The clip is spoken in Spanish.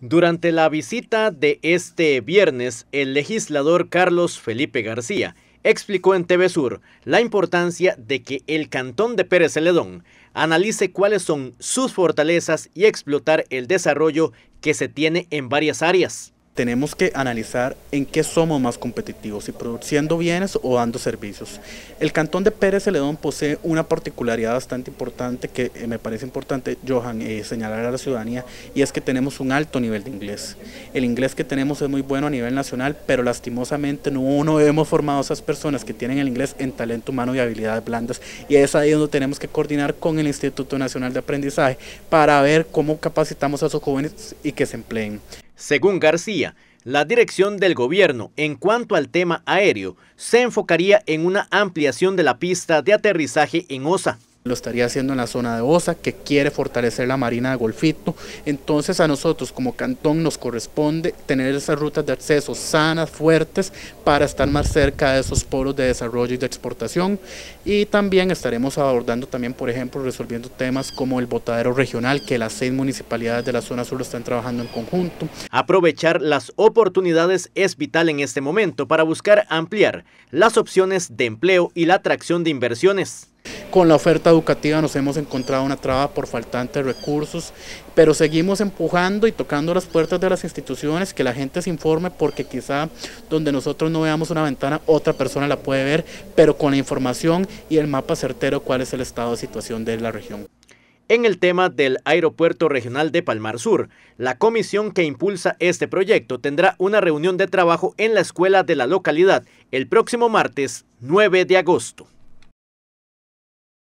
Durante la visita de este viernes, el legislador Carlos Felipe García explicó en TV Sur la importancia de que el Cantón de Pérez Celedón analice cuáles son sus fortalezas y explotar el desarrollo que se tiene en varias áreas tenemos que analizar en qué somos más competitivos, si produciendo bienes o dando servicios. El cantón de Pérez Celedón posee una particularidad bastante importante que eh, me parece importante, Johan, eh, señalar a la ciudadanía, y es que tenemos un alto nivel de inglés. El inglés que tenemos es muy bueno a nivel nacional, pero lastimosamente no, no hemos formado a esas personas que tienen el inglés en talento humano y habilidades blandas, y es ahí donde tenemos que coordinar con el Instituto Nacional de Aprendizaje para ver cómo capacitamos a esos jóvenes y que se empleen. Según García, la dirección del gobierno en cuanto al tema aéreo se enfocaría en una ampliación de la pista de aterrizaje en OSA lo estaría haciendo en la zona de Osa, que quiere fortalecer la marina de Golfito. Entonces a nosotros como cantón nos corresponde tener esas rutas de acceso sanas, fuertes, para estar más cerca de esos polos de desarrollo y de exportación. Y también estaremos abordando también, por ejemplo, resolviendo temas como el botadero regional, que las seis municipalidades de la zona sur están trabajando en conjunto. Aprovechar las oportunidades es vital en este momento para buscar ampliar las opciones de empleo y la atracción de inversiones. Con la oferta educativa nos hemos encontrado una traba por faltante recursos, pero seguimos empujando y tocando las puertas de las instituciones, que la gente se informe porque quizá donde nosotros no veamos una ventana, otra persona la puede ver, pero con la información y el mapa certero cuál es el estado de situación de la región. En el tema del Aeropuerto Regional de Palmar Sur, la comisión que impulsa este proyecto tendrá una reunión de trabajo en la escuela de la localidad el próximo martes 9 de agosto.